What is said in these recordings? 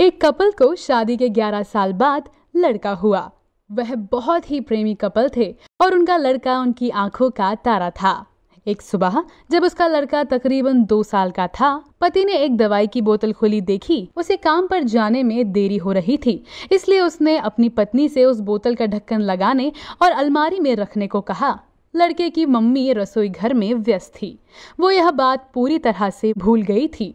एक कपल को शादी के 11 साल बाद लड़का हुआ वह बहुत ही प्रेमी कपल थे और उनका लड़का उनकी आंखों का तारा था एक सुबह जब उसका लड़का तकरीबन दो साल का था पति ने एक दवाई की बोतल खुली देखी उसे काम पर जाने में देरी हो रही थी इसलिए उसने अपनी पत्नी से उस बोतल का ढक्कन लगाने और अलमारी में रखने को कहा लड़के की मम्मी रसोई घर में व्यस्त थी वो यह बात पूरी तरह से भूल गई थी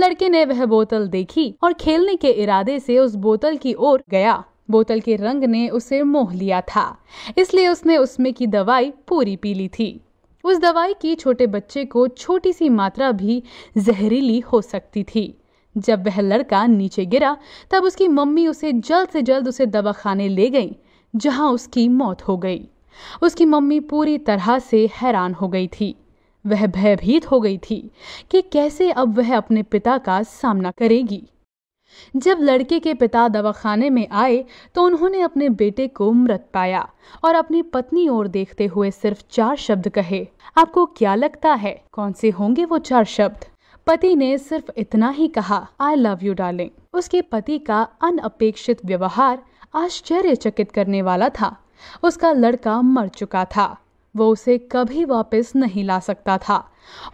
लड़के ने वह बोतल देखी और खेलने के इरादे से उस बोतल की ओर गया बोतल के रंग ने उसे मोह लिया था इसलिए उसने उसमें की दवाई पूरी पी ली थी उस दवाई की छोटे बच्चे को छोटी सी मात्रा भी जहरीली हो सकती थी जब वह लड़का नीचे गिरा तब उसकी मम्मी उसे जल्द से जल्द उसे दवाखाने ले गई जहां उसकी मौत हो गई उसकी मम्मी पूरी तरह से हैरान हो गई थी वह भयभीत हो गई थी कि कैसे अब वह अपने पिता का सामना करेगी जब लड़के के पिता दवाखाने में आए तो उन्होंने अपने बेटे को मृत पाया और अपनी पत्नी ओर देखते हुए सिर्फ चार शब्द कहे आपको क्या लगता है कौन से होंगे वो चार शब्द पति ने सिर्फ इतना ही कहा आई लव यू डार्लिंग उसके पति का अनअपेक्षित व्यवहार आश्चर्यचकित करने वाला था उसका लड़का मर चुका था वो उसे कभी वापस नहीं ला सकता था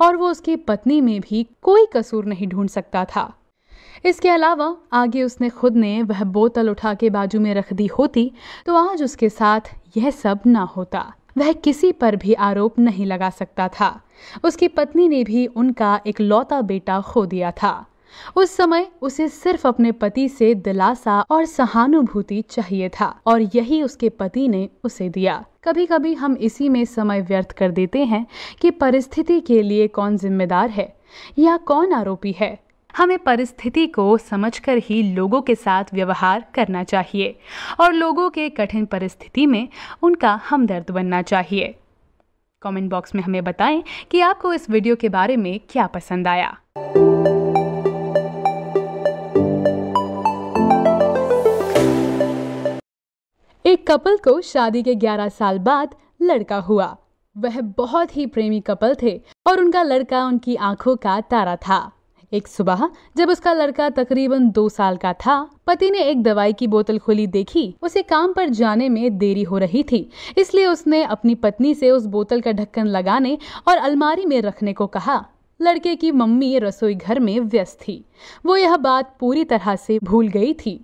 और वो उसकी पत्नी में भी कोई कसूर नहीं ढूंढ सकता था इसके अलावा आगे उसने खुद ने वह बोतल उठा के बाजू में रख दी होती तो आज उसके साथ यह सब ना होता वह किसी पर भी आरोप नहीं लगा सकता था उसकी पत्नी ने भी उनका एक लौता बेटा खो दिया था उस समय उसे सिर्फ अपने पति से दिलासा और सहानुभूति चाहिए था और यही उसके पति ने उसे दिया कभी कभी हम इसी में समय व्यर्थ कर देते हैं कि परिस्थिति के लिए कौन जिम्मेदार है या कौन आरोपी है हमें परिस्थिति को समझकर ही लोगों के साथ व्यवहार करना चाहिए और लोगों के कठिन परिस्थिति में उनका हमदर्द बनना चाहिए कमेंट बॉक्स में हमें बताएं कि आपको इस वीडियो के बारे में क्या पसंद आया एक कपल को शादी के 11 साल बाद लड़का हुआ वह बहुत ही प्रेमी कपल थे और उनका लड़का उनकी आंखों का तारा था एक सुबह जब उसका लड़का तकरीबन दो साल का था पति ने एक दवाई की बोतल खोली देखी उसे काम पर जाने में देरी हो रही थी इसलिए उसने अपनी पत्नी से उस बोतल का ढक्कन लगाने और अलमारी में रखने को कहा लड़के की मम्मी रसोई घर में व्यस्त थी वो यह बात पूरी तरह से भूल गई थी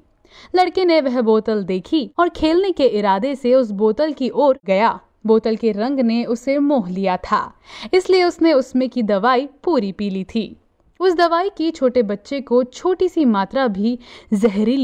लड़के ने वह बोतल देखी और खेलने के इरादे से उस बोतल की ओर गया बोतल के रंग ने उसे मोह लिया था इसलिए उसने उसमें की दवाई पूरी पी ली थी उस दवाई की छोटे बच्चे को छोटी सी मात्रा भी जहरीली